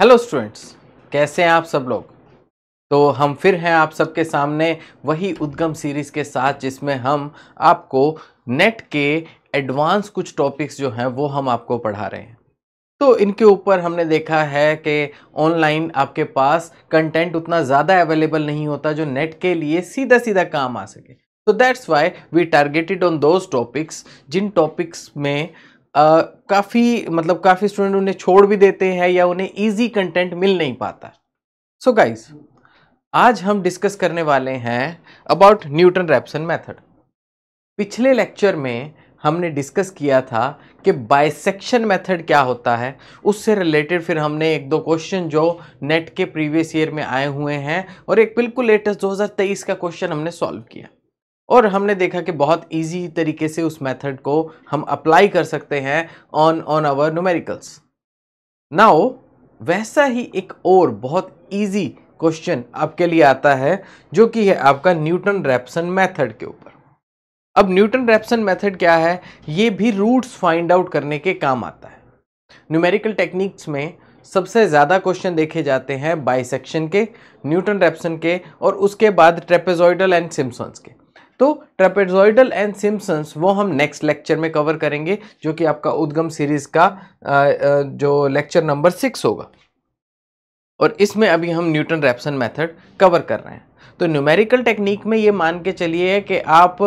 Hello students कैसे हैं आप सब लोग तो हम फिर हैं आप सबके सामने वही उद्गम सीरीज़ के साथ जिसमें हम आपको नेट के एडवांस कुछ टॉपिक्स जो हैं वो हम आपको पढ़ा रहे हैं तो इनके ऊपर हमने देखा है कि ऑनलाइन आपके पास कंटेंट उतना ज़्यादा अवेलेबल नहीं होता जो नेट के लिए सीधा सीधा काम आ सके तो that's why we targeted on those topics जिन टॉपिक्स में काफ़ी मतलब काफ़ी स्टूडेंट उन्हें छोड़ भी देते हैं या उन्हें ईजी कंटेंट मिल नहीं पाता सो so गाइज आज हम डिस्कस करने वाले हैं अबाउट न्यूटन रैप्सन मेथड पिछले लेक्चर में हमने डिस्कस किया था कि बाइसेक्शन मेथड क्या होता है उससे रिलेटेड फिर हमने एक दो क्वेश्चन जो नेट के प्रीवियस ईयर में आए हुए हैं और एक बिल्कुल लेटेस्ट 2023 का क्वेश्चन हमने सॉल्व किया और हमने देखा कि बहुत इजी तरीके से उस मेथड को हम अप्लाई कर सकते हैं on on our numericals now वैसा ही एक और बहुत इजी क्वेश्चन आपके लिए आता है जो कि है आपका न्यूटन रैप्सन मेथड के ऊपर अब न्यूटन रैप्सन मेथड क्या है ये भी रूट्स फाइंड आउट करने के काम आता है न्यूमेरिकल टेक्निक्स में सबसे ज़्यादा क्वेश्चन देखे जाते हैं बाइसेक्शन के न्यूटन रैप्सन के और उसके बाद ट्रेपेजॉइडल एंड सिम्सन्स के तो ट्रेपेडोइडल एंड सिम्पसन्स वो हम नेक्स्ट लेक्चर में कवर करेंगे जो कि आपका उद्गम सीरीज़ का जो लेक्चर नंबर सिक्स होगा और इसमें अभी हम न्यूटन रैप्सन मेथड कवर कर रहे हैं तो न्यूमेरिकल टेक्निक में ये मान के चलिए कि आप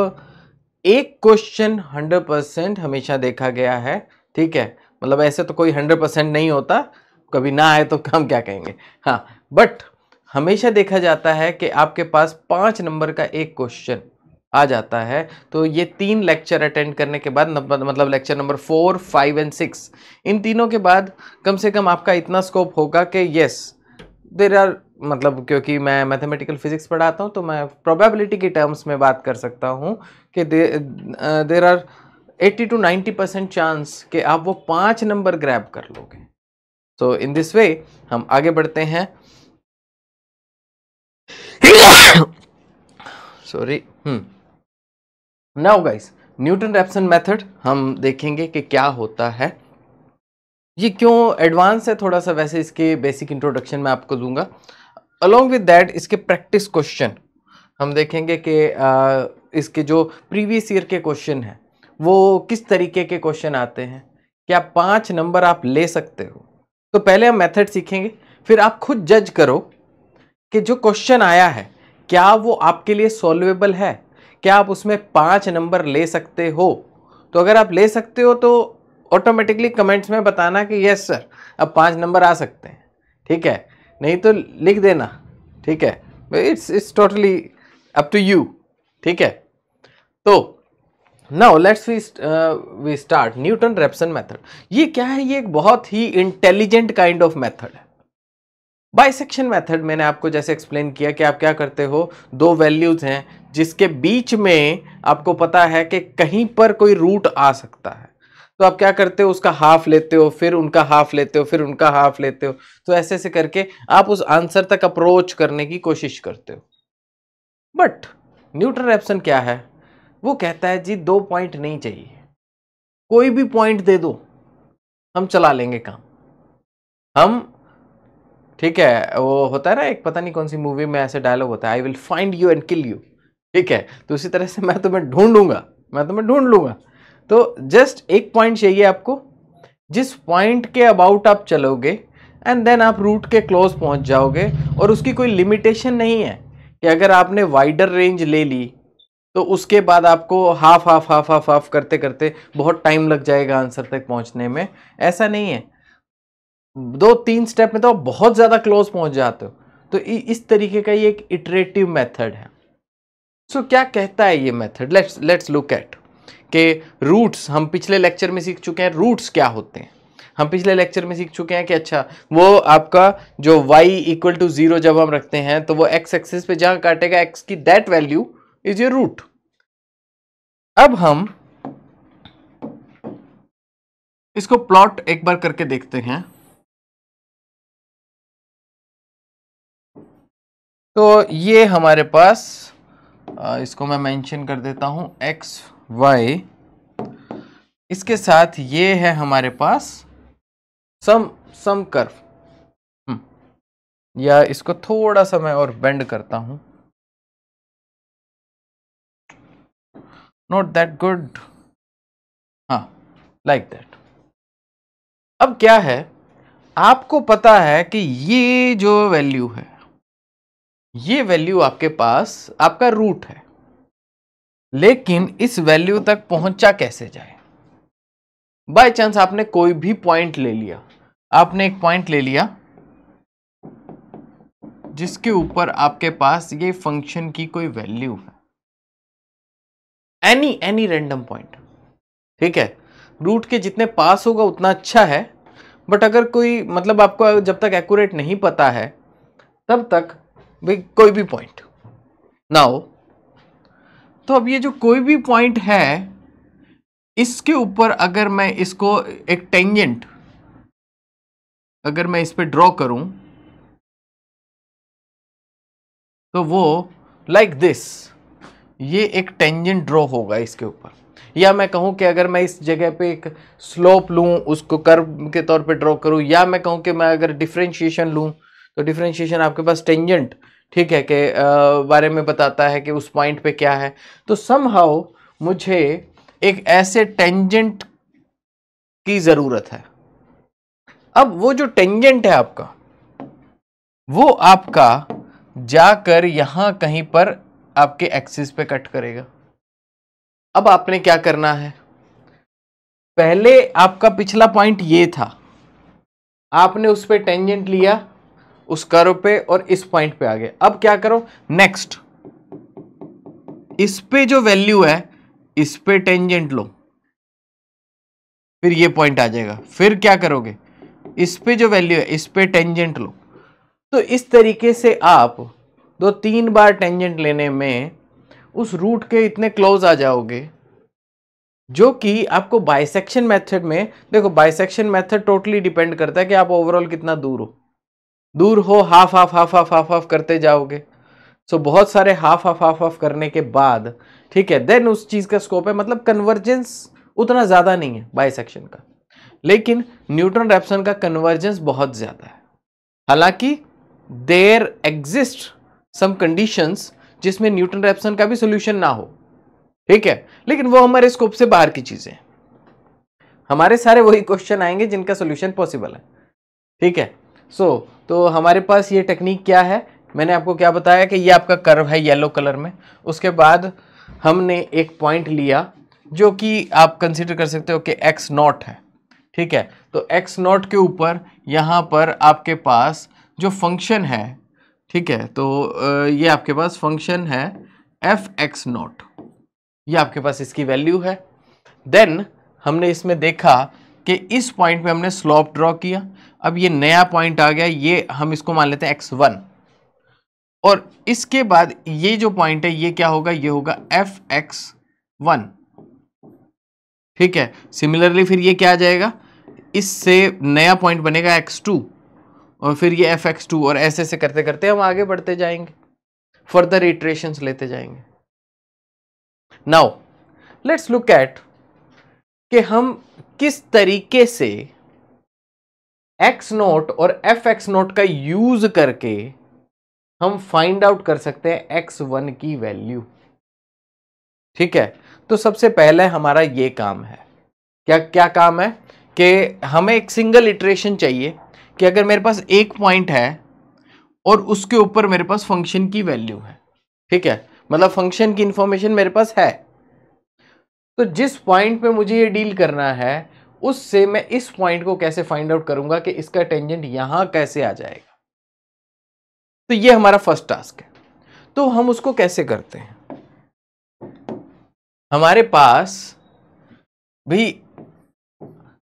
एक क्वेश्चन हंड्रेड परसेंट हमेशा देखा गया है ठीक है मतलब ऐसे तो कोई हंड्रेड परसेंट नहीं होता कभी ना आए तो हम क्या कहेंगे हाँ बट हमेशा देखा जाता है कि आपके पास पांच नंबर का एक क्वेश्चन आ जाता है तो ये तीन लेक्चर अटेंड करने के बाद मतलब lecture number four five and six इन तीनों के बाद कम से कम आपका इतना स्कोप होगा कि येस देर आर मतलब क्योंकि मैं मैथमेटिकल फिजिक्स पढ़ाता हूँ तो मैं प्रोबेबिलिटी के टर्म्स में बात कर सकता हूँ कि there are 80 to 90 percent chance कि आप वो पाँच नंबर ग्रैब कर लोगे तो इन दिस वे हम आगे बढ़ते हैं sorry hmm now guys Newton Raphson method हम देखेंगे कि क्या होता है ये क्यों एडवांस है थोड़ा सा वैसे इसके बेसिक इंट्रोडक्शन मैं आपको दूंगा अलॉन्ग विद डैट इसके प्रैक्टिस क्वेश्चन हम देखेंगे कि इसके जो प्रीवियस ईयर के क्वेश्चन हैं वो किस तरीके के क्वेश्चन आते हैं क्या पाँच नंबर आप ले सकते हो तो पहले हम मेथड सीखेंगे फिर आप खुद जज करो कि जो क्वेश्चन आया है क्या वो आपके लिए सॉल्वेबल है क्या आप उसमें पाँच नंबर ले सकते हो तो अगर आप ले सकते हो तो ऑटोमेटिकली कमेंट्स में बताना कि यस सर अब पाँच नंबर आ सकते हैं ठीक है नहीं तो लिख देना ठीक है it's it's totally up to you ठीक है तो now let's we we start Newton Raphson method ये क्या है ये एक बहुत ही इंटेलिजेंट काइंड ऑफ मेथड है बाइसेक्शन मेथड मैंने आपको जैसे एक्सप्लेन किया कि आप क्या करते हो दो वैल्यूज़ हैं जिसके बीच में आपको पता है कि कहीं पर कोई रूट आ सकता है तो आप क्या करते हो उसका हाफ लेते हो फिर उनका हाफ लेते हो फिर उनका हाफ लेते हो तो ऐसे ऐसे करके आप उस आंसर तक अप्रोच करने की कोशिश करते हो बट न्यूट्रल एप्सन क्या है वो कहता है जी दो पॉइंट नहीं चाहिए कोई भी पॉइंट दे दो हम चला लेंगे काम हम ठीक है वो होता है ना एक पता नहीं कौन सी मूवी में ऐसे डायलॉग होता है I will find you and kill you ठीक है तो उसी तरह से मैं तुम्हें ढूंढूंगा मैं तुम्हें ढूंढ लूंगा तो जस्ट एक पॉइंट चाहिए आपको जिस पॉइंट के अबाउट आप चलोगे एंड देन आप रूट के क्लोज पहुंच जाओगे और उसकी कोई लिमिटेशन नहीं है कि अगर आपने वाइडर रेंज ले ली तो उसके बाद आपको half half half half half करते करते बहुत टाइम लग जाएगा आंसर तक पहुंचने में ऐसा नहीं है दो तीन स्टेप में तो आप बहुत ज़्यादा क्लोज पहुंच जाते हो तो इस तरीके का ये एक इटरेटिव मेथड है सो so, क्या कहता है ये method let's let's look at के रूट्स हम पिछले लेक्चर में सीख चुके हैं रूट्स क्या होते हैं हम पिछले लेक्चर में सीख चुके हैं कि अच्छा वो आपका जो y इक्वल टू ज़ीरो जब हम रखते हैं तो वो x एक्सिस पे जहां काटेगा x की that value is your root अब हम इसको प्लॉट एक बार करके देखते हैं तो ये हमारे पास इसको मैं मेंशन कर देता हूँ एक्स वाई इसके साथ ये है हमारे पास सम सम कर्व हम्म, या इसको थोड़ा सा मैं और बेंड करता हूँ नोट दैट गुड हाँ लाइक दैट अब क्या है आपको पता है कि ये जो वैल्यू है ये वैल्यू आपके पास आपका रूट है लेकिन इस वैल्यू तक पहुंचा कैसे जाए बाय चांस आपने कोई भी पॉइंट ले लिया आपने एक पॉइंट ले लिया जिसके ऊपर आपके पास ये फंक्शन की कोई वैल्यू है एनी एनी रैंडम पॉइंट ठीक है रूट के जितने पास होगा उतना अच्छा है बट अगर कोई मतलब आपको जब तक एक्यूरेट नहीं पता है तब तक कोई भी पॉइंट नाउ तो अब ये जो कोई भी पॉइंट है इसके ऊपर अगर मैं इसको एक टेंजेंट अगर मैं इस पर ड्रॉ करूं तो वो लाइक like दिस ये एक टेंजेंट ड्रॉ होगा इसके ऊपर या मैं कहूं कि अगर मैं इस जगह पे एक स्लोप लूं उसको कर्व के तौर पे ड्रॉ करूं या मैं कहूं कि मैं अगर डिफ्रेंशिएशन लूं तो डिफ्रेंशिएशन आपके पास टेंजेंट ठीक है के बारे में बताता है कि उस पॉइंट पे क्या है तो समहाउ मुझे एक ऐसे टेंजेंट की ज़रूरत है अब वो जो टेंजेंट है आपका वो आपका जाकर यहां कहीं पर आपके एक्सिस पे कट करेगा अब आपने क्या करना है पहले आपका पिछला पॉइंट ये था आपने उस पर टेंजेंट लिया उस कर्व पे और इस पॉइंट पे आ गए अब क्या करो नेक्स्ट इस पे जो वैल्यू है इस पे टेंजेंट लो फिर ये पॉइंट आ जाएगा फिर क्या करोगे इस पे जो वैल्यू है इस पे टेंजेंट लो तो इस तरीके से आप दो तीन बार टेंजेंट लेने में उस रूट के इतने क्लोज आ जाओगे जो कि आपको बाइसेक्शन मेथड में देखो बाइसेक्शन मेथड टोटली डिपेंड करता है कि आप ओवरऑल कितना दूर हो दूर हो half half half half half half करते जाओगे सो so, बहुत सारे हाफ हाफ हाफ हाफ करने के बाद ठीक है देन उस चीज़ का स्कोप है मतलब कन्वर्जेंस उतना ज़्यादा नहीं है बाइसेक्शन का लेकिन न्यूट्रॉन रैप्सन का कन्वर्जेंस बहुत ज़्यादा है हालांकि देर एग्जिस्ट सम कंडीशंस जिसमें न्यूटन रैप्सन का भी सोल्यूशन ना हो ठीक है लेकिन वो हमारे स्कोप से बाहर की चीज़ें हमारे सारे वही क्वेश्चन आएंगे जिनका सोल्यूशन पॉसिबल है ठीक है सो so, तो हमारे पास ये टेक्निक क्या है मैंने आपको क्या बताया कि ये आपका कर्व है येलो कलर में उसके बाद हमने एक पॉइंट लिया जो कि आप कंसिडर कर सकते हो कि एक्स नॉट है ठीक है तो एक्स नॉट के ऊपर यहाँ पर आपके पास जो फंक्शन है ठीक है तो ये आपके पास फंक्शन है एफ एक्स नॉट ये आपके पास इसकी वैल्यू है देन हमने इसमें देखा कि इस पॉइंट पे हमने स्लोप ड्रॉ किया अब ये नया पॉइंट आ गया ये हम इसको मान लेते हैं एक्स वन और इसके बाद ये जो पॉइंट है ये क्या होगा ये होगा एफ एक्स वन ठीक है सिमिलरली फिर ये क्या आ जाएगा इससे नया पॉइंट बनेगा एक्स टू और फिर ये एफ एक्स टू और ऐसे ऐसे करते करते हम आगे बढ़ते जाएंगे फर्दर इटरेशन लेते जाएंगे नाउ लेट्स लुक एट कि हम किस तरीके से एक्स नोट और एफ एक्स नोट का यूज करके हम फाइंड आउट कर सकते हैं एक्स वन की वैल्यू ठीक है तो सबसे पहले हमारा ये काम है क्या क्या काम है कि हमें एक सिंगल इटरेशन चाहिए कि अगर मेरे पास एक पॉइंट है और उसके ऊपर मेरे पास फंक्शन की वैल्यू है ठीक है मतलब फंक्शन की इंफॉर्मेशन मेरे पास है तो जिस पॉइंट पे मुझे ये डील करना है उससे मैं इस पॉइंट को कैसे फाइंड आउट करूंगा कि इसका टेंजेंट यहां कैसे आ जाएगा तो ये हमारा फर्स्ट टास्क है तो हम उसको कैसे करते हैं हमारे पास भी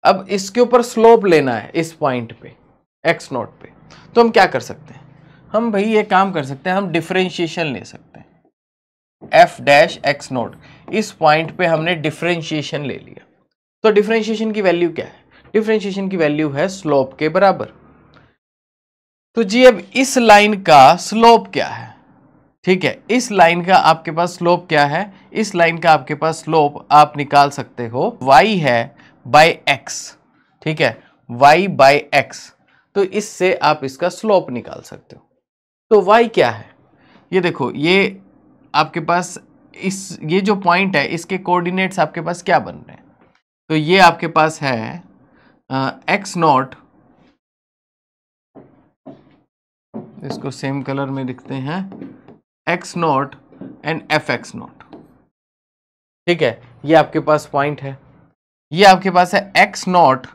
अब इसके ऊपर स्लोप लेना है इस पॉइंट पे एक्स नोट पे तो हम क्या कर सकते हैं हम भाई ये काम कर सकते हैं हम डिफ्रेंशिएशन ले सकते हैं एफ डैश एक्स नोट इस पॉइंट पे हमने डिफ्रेंशिएशन ले लिया तो डिफ्रेंशिएशन की वैल्यू क्या है डिफ्रेंशिएशन की वैल्यू है स्लोप के बराबर तो जी अब इस लाइन का स्लोप क्या है ठीक है इस लाइन का आपके पास स्लोप क्या है इस लाइन का आपके पास स्लोप आप निकाल सकते हो वाई है बाई एक्स ठीक है वाई बाई एक्स तो इससे आप इसका स्लोप निकाल सकते हो तो वाई क्या है ये देखो ये आपके पास इस ये जो पॉइंट है इसके कोऑर्डिनेट्स आपके पास क्या बन रहे हैं तो ये आपके पास है एक्स नॉट इसको सेम कलर में लिखते हैं X naught and F x naught ठीक है ये आपके पास पॉइंट है ये आपके पास है एक्स नॉट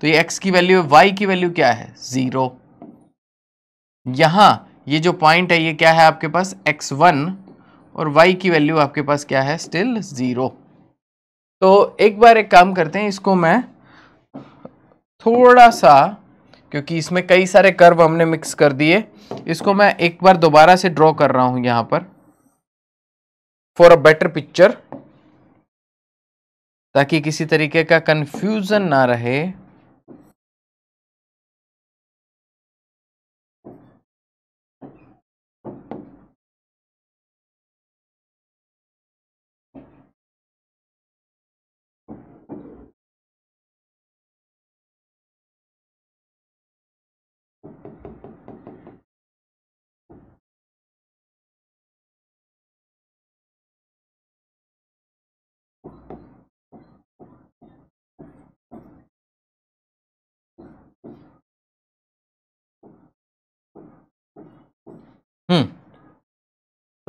तो ये एक्स की वैल्यू वाई की वैल्यू क्या है ज़ीरो यहां ये जो पॉइंट है ये क्या है आपके पास एक्स वन और y की वैल्यू आपके पास क्या है स्टिल ज़ीरो तो एक बार एक काम करते हैं इसको मैं थोड़ा सा क्योंकि इसमें कई सारे कर्व हमने मिक्स कर दिए इसको मैं एक बार दोबारा से ड्रॉ कर रहा हूँ यहाँ पर फॉर अ बेटर पिक्चर ताकि किसी तरीके का कन्फ्यूज़न ना रहे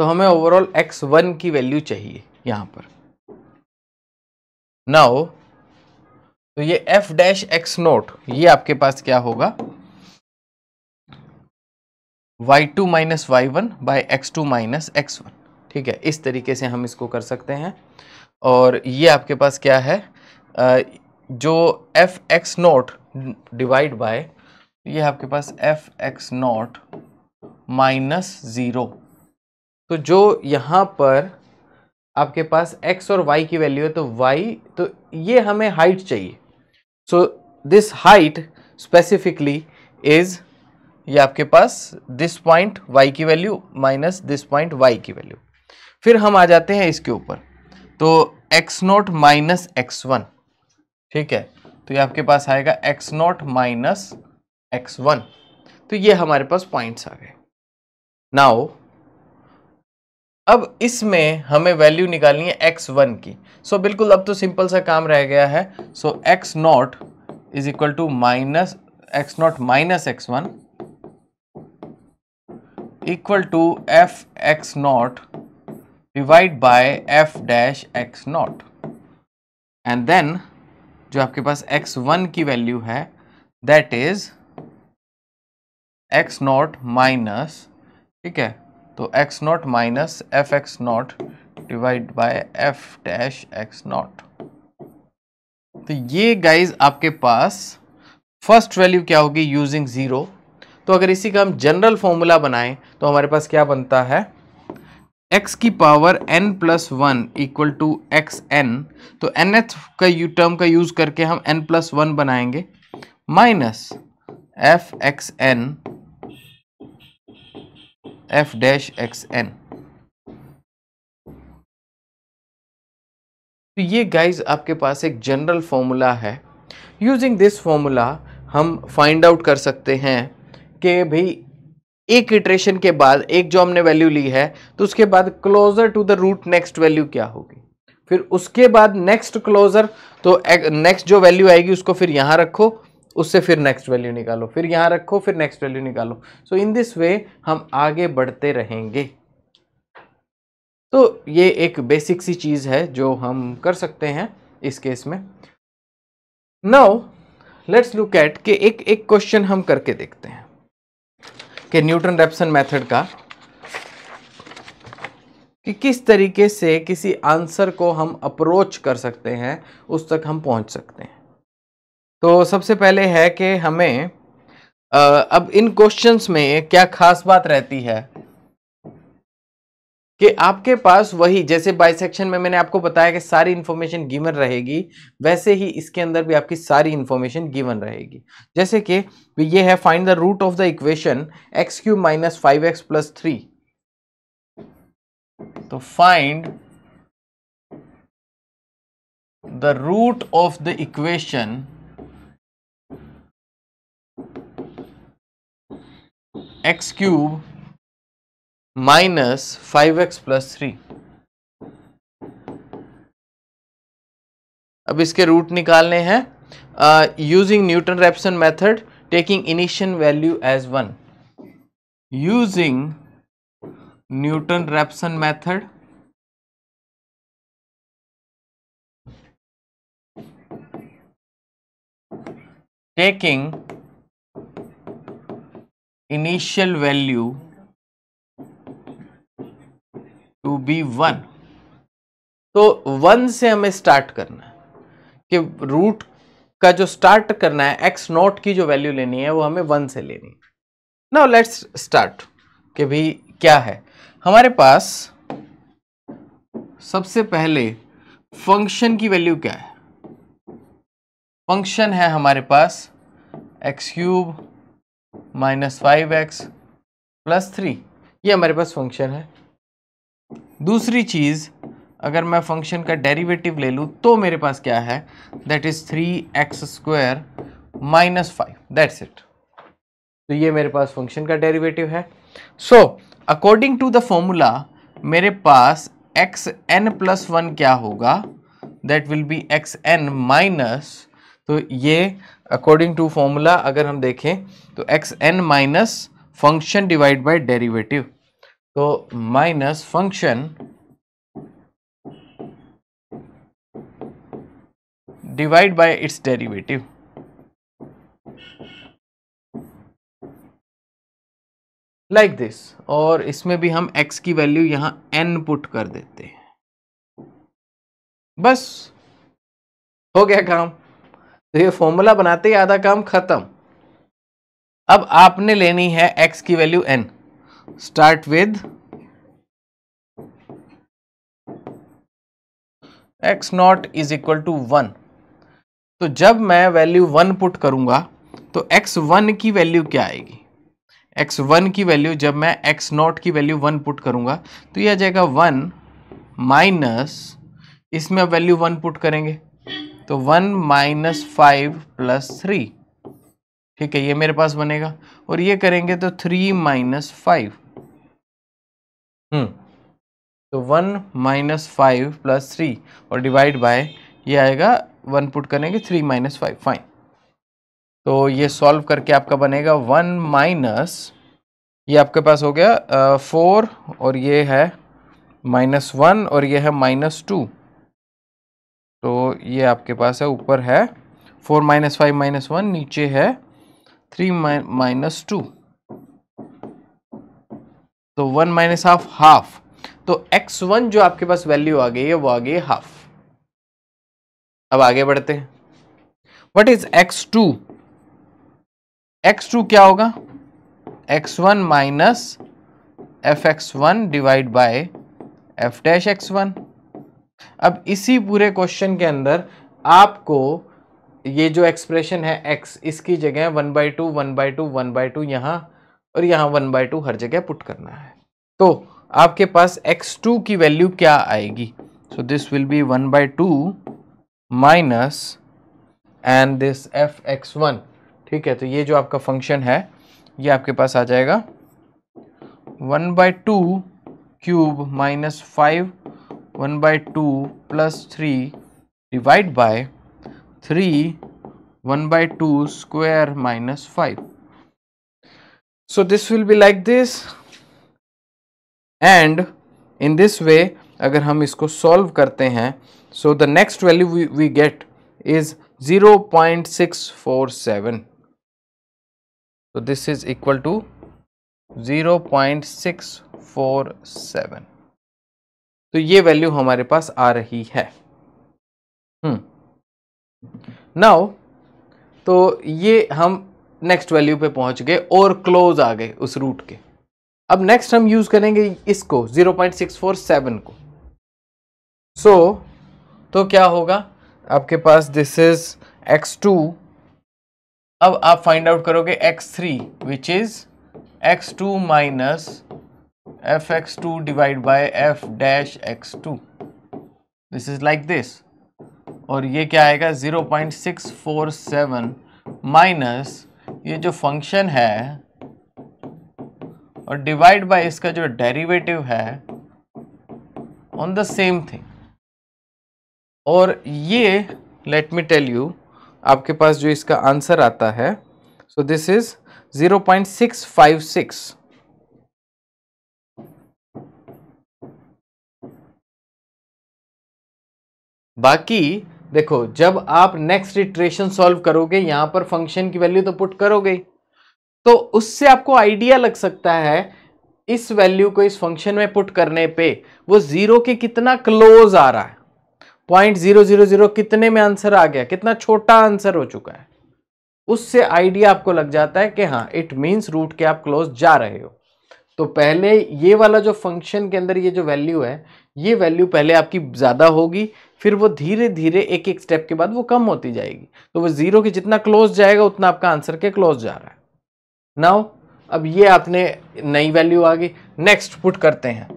तो हमें ओवरऑल एक्स वन की वैल्यू चाहिए यहां पर नाउ तो ये एफ डैश एक्स नोट ये आपके पास क्या होगा Y two minus Y one by X two minus x one ठीक है इस तरीके से हम इसको कर सकते हैं और ये आपके पास क्या है जो F X naught divide by ये आपके पास F X naught minus zero तो जो यहाँ पर आपके पास x और y की वैल्यू है तो y तो ये हमें हाइट चाहिए so this height specifically is ये आपके पास दिस पॉइंट y की value minus this point y की वैल्यू फिर हम आ जाते हैं इसके ऊपर तो x naught minus x one ठीक है तो ये आपके पास आएगा x naught minus x one तो ये हमारे पास पॉइंट्स आ गए नाउ अब इसमें हमें वैल्यू निकालनी है एक्स वन की सो so, बिल्कुल अब तो सिंपल सा काम रह गया है so x naught is equal to minus x naught minus x one equal to f x naught divide by f dash x naught and then जो आपके पास एक्स वन की वैल्यू है that is x naught minus ठीक है तो x naught minus f x naught divide by f dash x naught तो ये गाइज आपके पास फर्स्ट वैल्यू क्या होगी यूजिंग ज़ीरो तो अगर इसी का हम जनरल फॉर्मूला बनाएं तो हमारे पास क्या बनता है x की power n plus one equal to x n तो एन एच का यू टर्म का यूज़ करके हम n प्लस वन बनाएंगे minus f x n f dash x n तो ये गाइज आपके पास एक जनरल फॉर्मूला है यूजिंग दिस फॉर्मूला हम फाइंड आउट कर सकते हैं कि भाई एक इटरेशन के बाद एक जो हमने वैल्यू ली है तो उसके बाद closer to the root next value क्या होगी फिर उसके बाद नेक्स्ट क्लोजर तो नेक्स्ट जो वैल्यू आएगी उसको फिर यहां रखो उससे फिर नेक्स्ट वैल्यू निकालो फिर यहाँ रखो फिर नेक्स्ट वैल्यू निकालो सो इन दिस वे हम आगे बढ़ते रहेंगे तो ये एक बेसिक सी चीज़ है जो हम कर सकते हैं इस केस में नाउ लेट्स लुक एट के एक एक क्वेश्चन हम करके देखते हैं कि न्यूटन रेप्सन मेथड का कि किस तरीके से किसी आंसर को हम अप्रोच कर सकते हैं उस तक हम पहुंच सकते हैं तो सबसे पहले है कि हमें अब इन क्वेश्चंस में क्या खास बात रहती है कि आपके पास वही जैसे बाई सेक्शन में मैंने आपको बताया कि सारी इन्फॉर्मेशन गिवन रहेगी वैसे ही इसके अंदर भी आपकी सारी इन्फॉर्मेशन गिवन रहेगी जैसे कि तो ये है find the root of the equation x cube minus five x plus three तो find the root of the equation x cube minus five x plus three अब इसके रूट निकालने हैं using Newton Raphson method taking initial value as one using Newton Raphson method taking initial value to be one तो one से हमें start करना है कि रूट का जो स्टार्ट करना है एक्स नॉट की जो वैल्यू लेनी है वो हमें वन से लेनी है नाउ लेट्स स्टार्ट कि भाई क्या है हमारे पास सबसे पहले फंक्शन की वैल्यू क्या है फंक्शन है हमारे पास x cube minus five x plus three ये हमारे पास फंक्शन है दूसरी चीज़ अगर मैं फंक्शन का डेरिवेटिव ले लूँ तो मेरे पास क्या है that is three x square minus five that's it तो ये मेरे पास फंक्शन का डेरिवेटिव है so according to the formula मेरे पास एक्स एन प्लस वन क्या होगा that will be x n minus तो ये अकॉर्डिंग टू फॉर्मूला अगर हम देखें तो x n minus function divide by derivative तो minus function divide by its derivative like this और इसमें भी हम x की वैल्यू यहां n पुट कर देते हैं बस हो गया काम तो ये फॉर्मूला बनाते ही आधा काम खत्म अब आपने लेनी है एक्स की value n start with x naught is equal to one तो जब मैं वैल्यू वन पुट करूंगा तो एक्स वन की वैल्यू क्या आएगी एक्स वन की वैल्यू जब मैं एक्स नॉट की वैल्यू वन पुट करूंगा तो ये आ जाएगा वन माइनस इसमें वैल्यू वन पुट करेंगे तो one minus five plus three ठीक है ये मेरे पास बनेगा और ये करेंगे तो थ्री माइनस फाइव हम्म तो one minus five plus three और डिवाइड बाय ये आएगा वन पुट करेंगे थ्री माइनस फाइव फाइन तो ये सॉल्व करके आपका बनेगा वन माइनस ये आपके पास हो गया फोर और ये है माइनस वन और ये है माइनस टू तो ये आपके पास है ऊपर है four minus five minus one नीचे है थ्री माइनस टू तो वन माइनस हाफ हाफ तो एक्स वन जो आपके पास वैल्यू आ गई है वो आ गई हाफ अब आगे बढ़ते हैं what is x two x two क्या होगा x one minus f x one divide by f dash x one अब इसी पूरे क्वेश्चन के अंदर आपको ये जो एक्सप्रेशन है एक्स इसकी जगह one by two one by two one by two यहाँ और यहाँ वन बाई टू हर जगह पुट करना है तो आपके पास एक्स टू की वैल्यू क्या आएगी so this will be one by two minus and this f x one ठीक है तो ये जो आपका फंक्शन है ये आपके पास आ जाएगा one by two cube minus five one by two plus three divide by three one by two square minus five so this will be like this and in this way अगर हम इसको solve करते हैं so the next value we get is zero point six four seven so this is equal to zero point six four seven तो ये value हमारे पास आ रही है नाउ हम्म। तो ये हम नेक्स्ट वैल्यू पे पहुंच गए और क्लोज आ गए उस रूट के अब नेक्स्ट हम यूज़ करेंगे इसको 0.647 को सो so, तो क्या होगा आपके पास दिस इज x2 अब आप फाइंड आउट करोगे x3 which is x2 two minus f x two divide by f dash x two this is like this और ये क्या आएगा zero point six four seven minus ये जो फंक्शन है और डिवाइड बाय इसका जो डेरिवेटिव है ऑन द सेम थिंग और ये लेट मी टेल यू आपके पास जो इसका आंसर आता है so this is zero point six five six बाकी देखो जब आप नेक्स्ट इटरेशन सॉल्व करोगे यहां पर फंक्शन की वैल्यू तो पुट करोगे तो उससे आपको आइडिया लग सकता है इस वैल्यू को इस फंक्शन में पुट करने पे वो ज़ीरो के कितना क्लोज आ रहा है पॉइंट ज़ीरो ज़ीरो ज़ीरो कितने में आंसर आ गया कितना छोटा आंसर हो चुका है उससे आइडिया आपको लग जाता है कि हाँ इट मीन्स रूट के आप क्लोज जा रहे हो तो पहले ये वाला जो फंक्शन के अंदर ये जो वैल्यू है ये वैल्यू पहले आपकी ज़्यादा होगी फिर वो धीरे धीरे एक एक स्टेप के बाद वो कम होती जाएगी तो वो जीरो के जितना क्लोज जाएगा उतना आपका आंसर के क्लोज जा रहा है नाउ अब ये आपने नई वैल्यू आ गई नेक्स्ट पुट करते हैं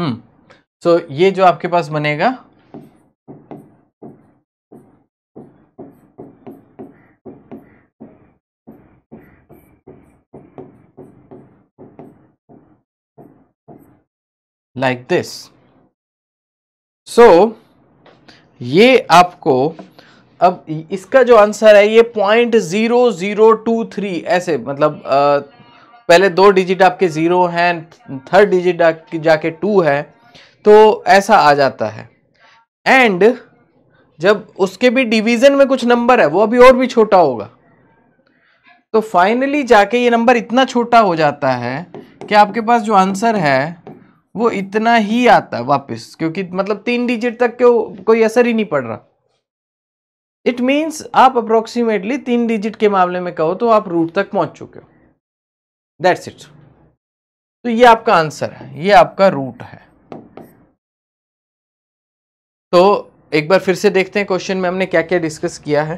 हम्म सो so, ये जो आपके पास बनेगा लाइक दिस सो ये आपको अब इसका जो आंसर है ये point zero zero two three ऐसे मतलब आ, पहले दो डिजिट आपके ज़ीरो हैं थर्ड डिजिट जाके टू है तो ऐसा आ जाता है एंड जब उसके भी डिवीज़न में कुछ नंबर है वो अभी और भी छोटा होगा तो फाइनली जाके ये नंबर इतना छोटा हो जाता है कि आपके पास जो आंसर है वो इतना ही आता वापस क्योंकि मतलब तीन डिजिट तक क्यों कोई असर ही नहीं पड़ रहा इट मीन्स आप अप्रोक्सीमेटली तीन डिजिट के मामले में कहो तो आप रूट तक पहुंच चुके हो दैट्स इट तो ये आपका आंसर है ये आपका रूट है तो एक बार फिर से देखते हैं क्वेश्चन में हमने क्या क्या डिस्कस किया है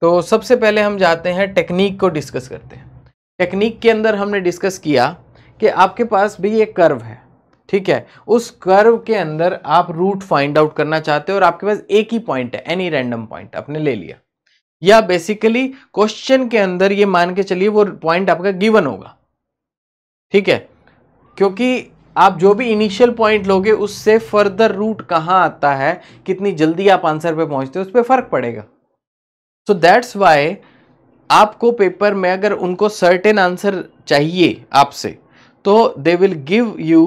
तो सबसे पहले हम जाते हैं टेक्निक को डिस्कस करते हैं टेक्निक के अंदर हमने डिस्कस किया कि आपके पास भी एक कर्व है ठीक है उस कर्व के अंदर आप रूट फाइंड आउट करना चाहते हो और आपके पास एक ही पॉइंट है एनी रैंडम पॉइंट आपने ले लिया या बेसिकली क्वेश्चन के अंदर ये मान के चलिए वो पॉइंट आपका गिवन होगा ठीक है क्योंकि आप जो भी इनिशियल पॉइंट लोगे उससे फर्दर रूट कहाँ आता है कितनी जल्दी आप आंसर पे पहुंचते हो उस पर फर्क पड़ेगा सो दैट्स वाई आपको पेपर में अगर उनको सर्टेन आंसर चाहिए आपसे तो they will give you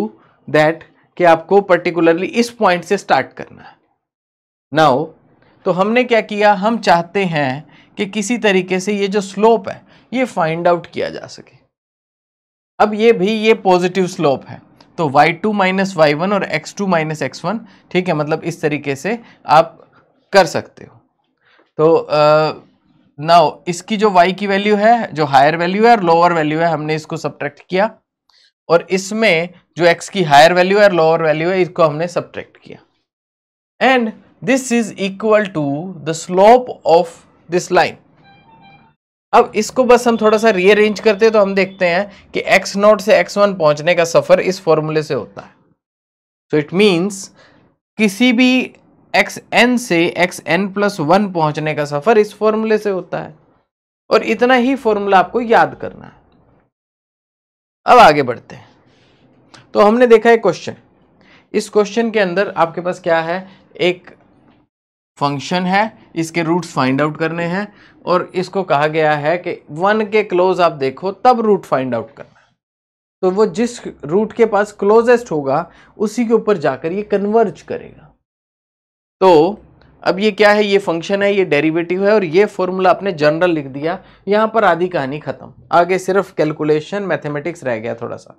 that कि आपको पर्टिकुलरली इस पॉइंट से स्टार्ट करना है नाउ तो हमने क्या किया हम चाहते हैं कि किसी तरीके से ये जो स्लोप है ये फाइंड आउट किया जा सके अब ये भी ये पॉजिटिव स्लोप है तो y2 टू माइनस वाई और x2 टू माइनस एक्स ठीक है मतलब इस तरीके से आप कर सकते हो तो नाउ इसकी जो y की वैल्यू है जो हायर वैल्यू है और लोअर वैल्यू है हमने इसको सब्ट्रैक्ट किया और इसमें जो x की हायर वैल्यू है लोअर वैल्यू है इसको हमने सब्ट्रैक्ट किया and this is equal to the slope of this line अब इसको बस हम थोड़ा सा रीअरेंज करते हैं तो हम देखते हैं कि एक्स नॉट से एक्स वन पहुंचने का सफ़र इस फॉर्मूले से होता है सो इट मीन्स किसी भी एक्स एन से एक्स एन प्लस वन पहुंचने का सफ़र इस फॉर्मूले से होता है और इतना ही फॉर्मूला आपको याद करना है अब आगे बढ़ते हैं तो हमने देखा एक क्वेश्चन इस क्वेश्चन के अंदर आपके पास क्या है एक फंक्शन है इसके रूट्स फाइंड आउट करने हैं और इसको कहा गया है कि वन के क्लोज आप देखो तब रूट फाइंड आउट करना तो वो जिस रूट के पास क्लोजेस्ट होगा उसी के ऊपर जाकर ये कन्वर्ज करेगा तो अब ये क्या है ये फंक्शन है ये डेरिवेटिव है और ये फॉर्मूला आपने जनरल लिख दिया यहाँ पर आधी कहानी खत्म आगे सिर्फ कैलकुलेशन मैथमेटिक्स रह गया थोड़ा सा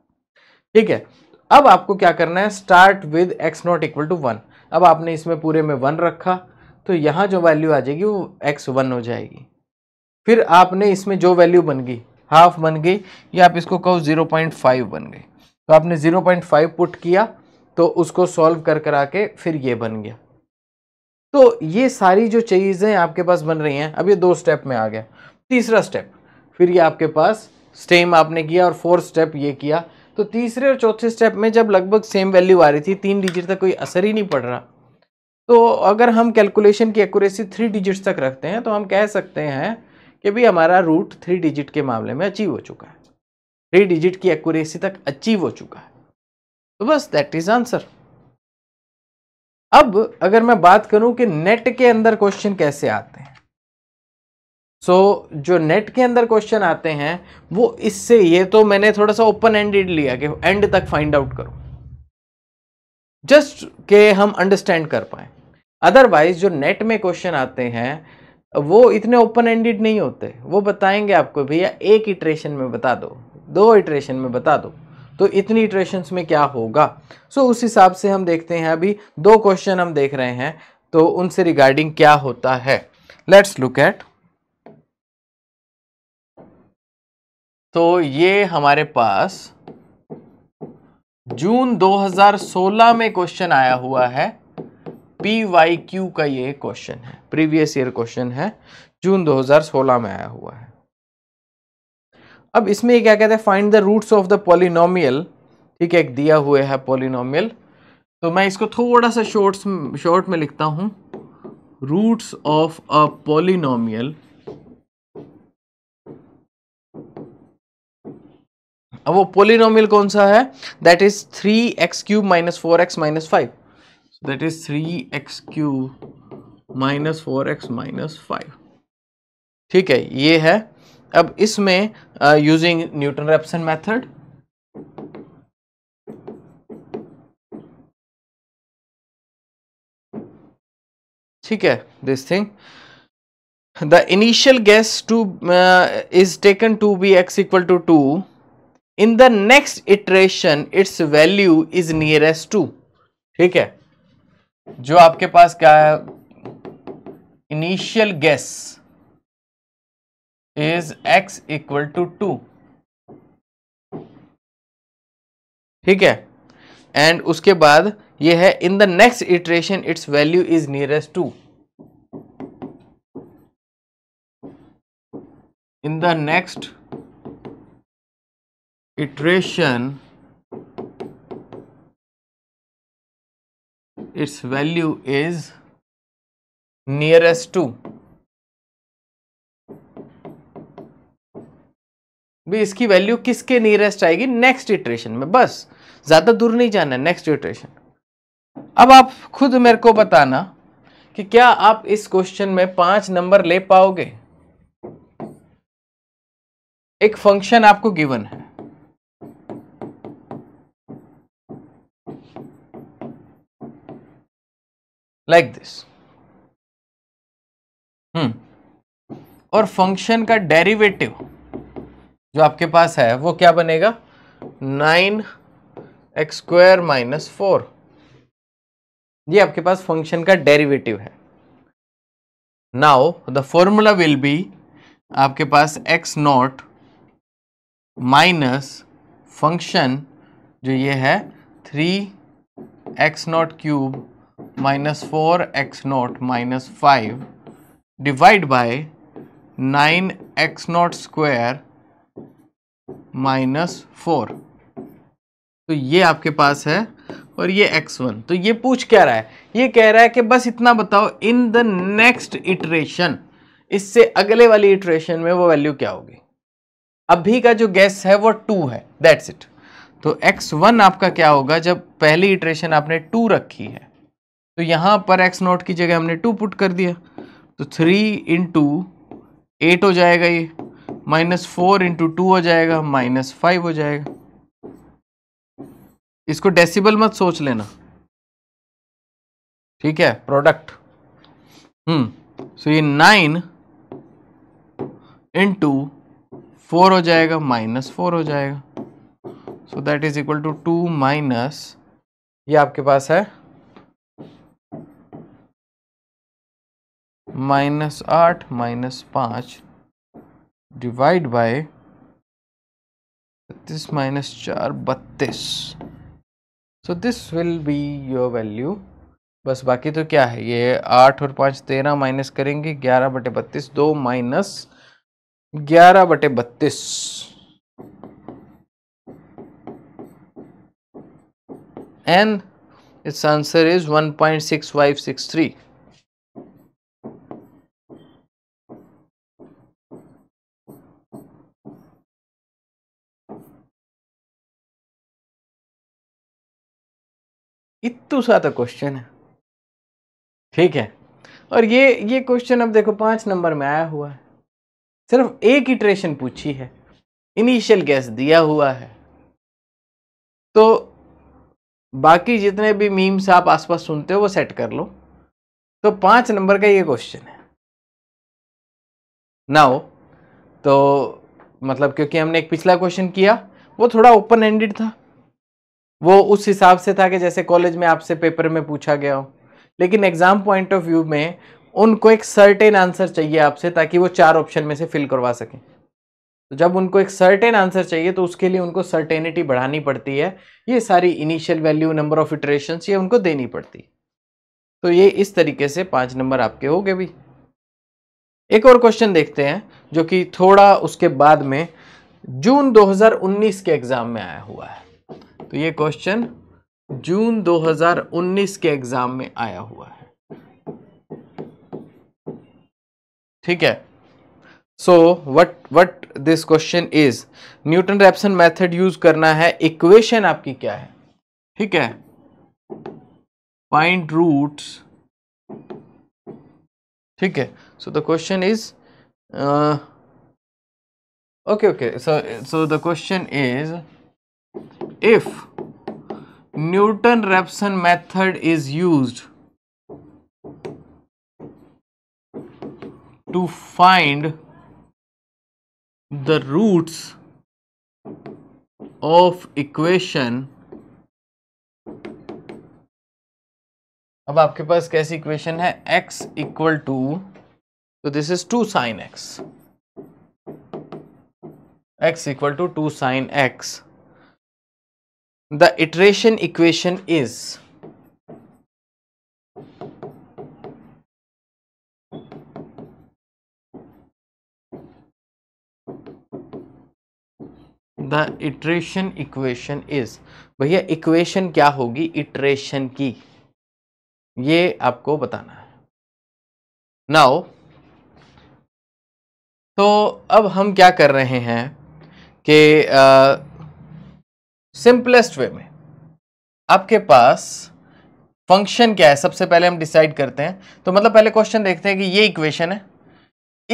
ठीक है अब आपको क्या करना है start with x naught equal to one अब आपने इसमें पूरे में वन रखा तो यहाँ जो वैल्यू आ जाएगी वो एक्स वन हो जाएगी फिर आपने इसमें जो वैल्यू बन गई हाफ बन गई या आप इसको कहो जीरो पॉइंट फाइव बन गई तो आपने जीरो पॉइंट फाइव पुट किया तो उसको सॉल्व कर कर आके फिर ये बन गया तो ये सारी जो चीज़ें आपके पास बन रही हैं अब ये दो स्टेप में आ गया तीसरा स्टेप फिर ये आपके पास स्टेम आपने किया और फोर्थ स्टेप ये किया तो तीसरे और चौथे स्टेप में जब लगभग सेम वैल्यू आ रही थी तीन डिजिट तक कोई असर ही नहीं पड़ रहा तो अगर हम कैलकुलेशन की एक्यूरेसी थ्री डिजिट्स तक रखते हैं तो हम कह सकते हैं कि भाई हमारा रूट थ्री डिजिट के मामले में अचीव हो चुका है थ्री डिजिट की एक्यूरेसी तक अचीव हो चुका है तो बस दैट इज़ आंसर अब अगर मैं बात करूं कि नेट के अंदर क्वेश्चन कैसे आते हैं सो so, जो नेट के अंदर क्वेश्चन आते हैं वो इससे ये तो मैंने थोड़ा सा ओपन एंडेड लिया कि एंड तक फाइंड आउट करो जस्ट के हम अंडरस्टैंड कर पाए अदरवाइज जो नेट में क्वेश्चन आते हैं वो इतने ओपन एंडेड नहीं होते वो बताएंगे आपको भैया एक इटरेशन में बता दो दो इटरेशन में बता दो तो इतनी इटरेशन में क्या होगा सो so, उस हिसाब से हम देखते हैं अभी दो क्वेश्चन हम देख रहे हैं तो उनसे रिगार्डिंग क्या होता है लेट्स लुक एट तो ये हमारे पास जून 2016 में क्वेश्चन आया हुआ है पी वाई क्यू का ये क्वेश्चन है प्रीवियस ईयर क्वेश्चन है जून 2016 में आया हुआ है अब इसमें क्या कहते हैं find the roots of the polynomial ठीक है एक दिया हुए है पोलिनोमियल तो मैं इसको थोड़ा सा शॉर्ट शॉर्ट में लिखता हूँ रूट्स ऑफ अ पोलिनोमियल अब वो पोलिनोमियल कौन सा है that is three x cube minus four x minus five that is three x cube minus four x minus five ठीक है ये है अब इसमें यूजिंग न्यूटन रेपसन मेथड ठीक है this thing the initial guess to is taken to be x equal to two in the next iteration its value is nearest to ठीक है जो आपके पास क्या है initial guess is x equal to two ठीक है एंड उसके बाद ये है in the next iteration its value is nearest to in the next iteration its value is nearest to भी इसकी वैल्यू किसके नियरेस्ट आएगी नेक्स्ट इटरेशन में बस ज़्यादा दूर नहीं जाना है नेक्स्ट इटरेशन अब आप खुद मेरे को बताना कि क्या आप इस क्वेश्चन में पांच नंबर ले पाओगे एक फंक्शन आपको गिवन है लाइक दिस हम्म और फंक्शन का डेरिवेटिव जो आपके पास है वो क्या बनेगा nine x square minus four ये आपके पास फंक्शन का डेरिवेटिव है now the formula will be आपके पास एक्स नॉट माइनस फंक्शन जो ये है three x naught cube minus four x naught minus five divide by nine x naught square minus four तो ये आपके पास है और ये वन तो ये पूछ क्या रहा है ये कह रहा है कि बस इतना बताओ इन द नेक्स्ट इटरेशन इससे अगले वाली इटरेशन में वो वैल्यू क्या होगी अभी का जो गैस है वो टू है दैट्स इट तो x1 आपका क्या होगा जब पहली इटरेशन आपने टू रखी है तो यहाँ पर एक्स नोट की जगह हमने टू पुट कर दिया तो थ्री इन टू एट हो जाएगा ये माइनस फोर इंटू टू हो जाएगा माइनस फाइव हो जाएगा इसको डेसिबल मत सोच लेना ठीक है प्रोडक्ट हम्म सो ये नाइन इंटू फोर हो जाएगा माइनस फोर हो जाएगा so that is equal to two minus ये आपके पास है माइनस आठ माइनस पाँच डिवाइड बाय बत्तीस माइनस चार बत्तीस so this will be your value बस बाकी तो क्या है ये आठ और पाँच तेरह माइनस करेंगे ग्यारह बटे बत्तीस दो माइनस ग्यारह बटे बत्तीस and its answer is one point six five six three इतू सा तो क्वेश्चन है ठीक है और ये ये क्वेश्चन अब देखो पांच नंबर में आया हुआ है सिर्फ एक इटरेशन पूछी है इनिशियल गैस दिया हुआ है तो बाकी जितने भी मीम्स आप आसपास सुनते हो वो सेट कर लो तो पांच नंबर का ये क्वेश्चन है ना हो तो मतलब क्योंकि हमने एक पिछला क्वेश्चन किया वो थोड़ा ओपन एंडेड था वो उस हिसाब से था कि जैसे कॉलेज में आपसे पेपर में पूछा गया हो लेकिन एग्ज़ाम पॉइंट ऑफ व्यू में उनको एक सर्टेन आंसर चाहिए आपसे ताकि वो चार ऑप्शन में से फिल करवा सकें तो जब उनको एक सर्टेन आंसर चाहिए तो उसके लिए उनको सर्टेनिटी बढ़ानी पड़ती है ये सारी initial value number of iterations ये उनको देनी पड़ती है तो ये इस तरीके से पांच नंबर आपके हो गए भी एक और क्वेश्चन देखते हैं जो कि थोड़ा उसके बाद में जून 2019 के एग्ज़ाम में आया हुआ है तो ये क्वेश्चन जून 2019 के एग्जाम में आया हुआ है ठीक है so what what this question is Newton Raphson method use करना है इक्वेशन आपकी क्या है ठीक है फाइंड रूट्स ठीक है so the question is okay okay so so the question is if Newton Raphson method is use to find the roots of equation अब आपके पास कैसी इक्वेशन है x इक्वल टू तो this is two sine x x equal to two sine x the iteration equation is the iteration equation is भैया equation क्या होगी iteration की ये आपको बताना है नाउ तो अब हम क्या कर रहे हैं कि सिंपलेस्ट वे में आपके पास फंक्शन क्या है सबसे पहले हम डिसाइड करते हैं तो मतलब पहले क्वेश्चन देखते हैं कि ये इक्वेशन है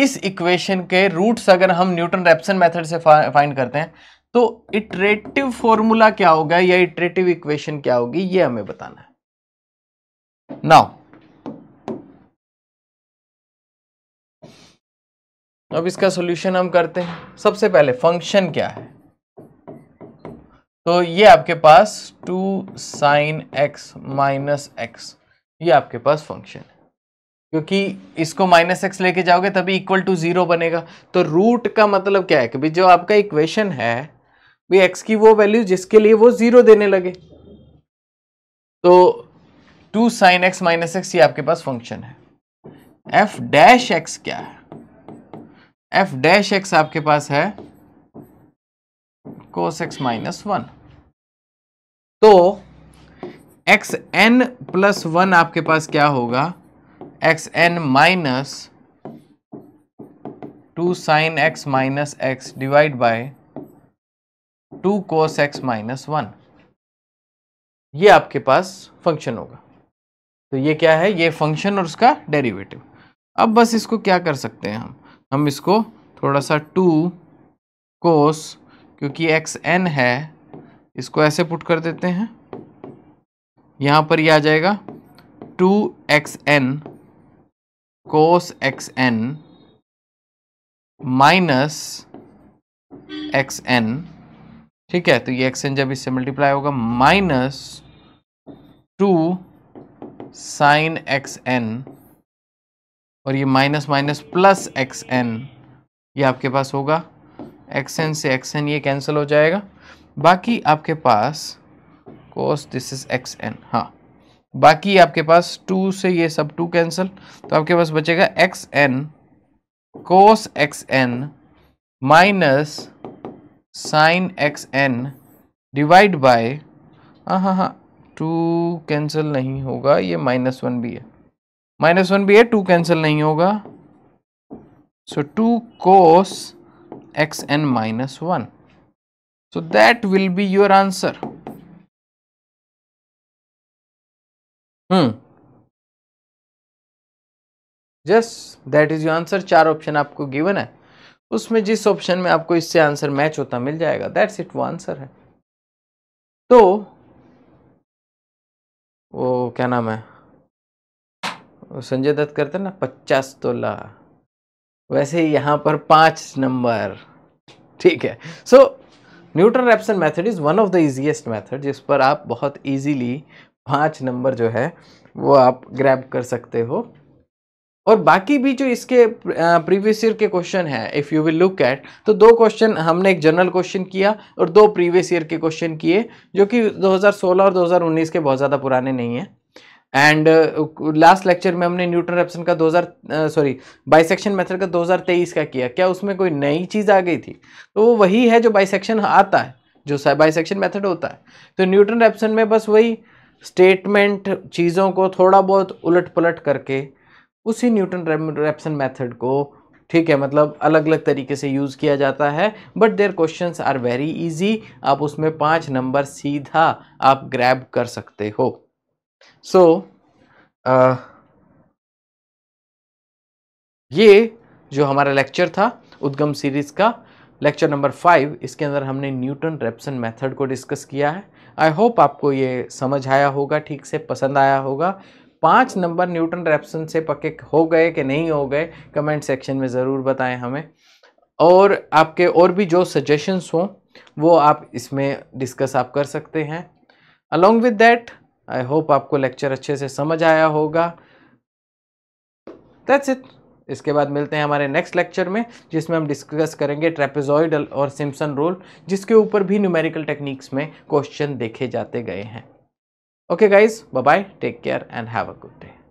इस इक्वेशन के रूट्स अगर हम न्यूटन रेप्सन मेथड से फाइंड करते हैं तो इटरेटिव फॉर्मूला क्या होगा या इटरेटिव इक्वेशन क्या होगी ये हमें बताना है नाउ अब इसका सॉल्यूशन हम करते हैं सबसे पहले फंक्शन क्या है तो ये आपके पास two sine x minus x ये आपके पास फंक्शन है क्योंकि इसको माइनस एक्स लेके जाओगे तभी इक्वल टू ज़ीरो बनेगा तो रूट का मतलब क्या है कि जो आपका इक्वेशन है भाई एक्स की वो वैल्यू जिसके लिए वो ज़ीरो देने लगे तो two sine x minus x ये आपके पास फंक्शन है एफ डैश एक्स क्या है एफ डैश एक्स आपके पास है कोस एक्स माइनस वन तो एक्स एन प्लस वन आपके पास क्या होगा x n minus two sine x minus x divide by two cos x minus one ये आपके पास फंक्शन होगा तो ये क्या है ये फंक्शन और उसका डेरिवेटिव अब बस इसको क्या कर सकते हैं हम हम इसको थोड़ा सा टू कोस क्योंकि एक्स एन है इसको ऐसे पुट कर देते हैं यहाँ पर ये यह आ जाएगा two x n cos x n minus x n ठीक है तो ये एक्स एन जब इससे मल्टीप्लाई होगा minus two sine x n और ये minus minus plus x n ये आपके पास होगा एक्स एन से एक्स एन ये कैंसिल हो जाएगा बाकी आपके पास cos this is x n हाँ बाकी आपके पास टू से ये सब टू कैंसिल तो आपके पास बचेगा x n cos x n minus sine x n divide by हाँ हाँ हाँ टू कैंसिल नहीं होगा ये माइनस वन भी है माइनस वन भी है टू कैंसिल नहीं होगा so two cos x n minus one so that will be your answer hmm just that is your answer चार ऑप्शन आपको गिवन है उसमें जिस ऑप्शन में आपको इससे आंसर मैच होता मिल जाएगा दैट्स इट वो आंसर है तो वो क्या नाम है संजय दत्त करते ना पचास तोला वैसे यहाँ पर पाँच नंबर ठीक है so Newton Raphson method is one of the easiest method जिस पर आप बहुत इजीली पाँच नंबर जो है वो आप ग्रैब कर सकते हो और बाकी भी जो इसके प्रीवियस ईयर के क्वेश्चन हैं if you will look at तो दो क्वेश्चन हमने एक जनरल क्वेश्चन किया और दो प्रीवियस ईयर के क्वेश्चन किए जो कि 2016 और 2019 के बहुत ज़्यादा पुराने नहीं हैं एंड लास्ट लेक्चर में हमने न्यूटन रेप्सन का 2000 सॉरी बाइसेक्शन मेथड का 2023 का किया क्या उसमें कोई नई चीज़ आ गई थी तो वो वही है जो बाइसेक्शन आता है जो बाइसेक्शन मेथड होता है तो न्यूटन रेप्सन में बस वही स्टेटमेंट चीज़ों को थोड़ा बहुत उलट पलट करके उसी न्यूटन रेप्सन मेथड को ठीक है मतलब अलग अलग तरीके से यूज़ किया जाता है but there questions are very easy आप उसमें पाँच नंबर सीधा आप ग्रैब कर सकते हो सो so, uh, ये जो हमारा लेक्चर था उद्गम सीरीज का लेक्चर नंबर फाइव इसके अंदर हमने न्यूटन रेप्सन मेथड को डिस्कस किया है आई होप आपको ये समझ आया होगा ठीक से पसंद आया होगा पांच नंबर न्यूटन रेप्सन से पक्के हो गए कि नहीं हो गए कमेंट सेक्शन में ज़रूर बताएं हमें और आपके और भी जो सजेशंस हों वो आप इसमें डिस्कस आप कर सकते हैं along with that I hope आपको लेक्चर अच्छे से समझ आया होगा दैट्स इट इसके बाद मिलते हैं हमारे नेक्स्ट लेक्चर में जिसमें हम डिस्कस करेंगे ट्रेपेजॉइडल और सिम्सन रोल जिसके ऊपर भी न्यूमेरिकल टेक्निक्स में क्वेश्चन देखे जाते गए हैं okay guys bye take care and have a good day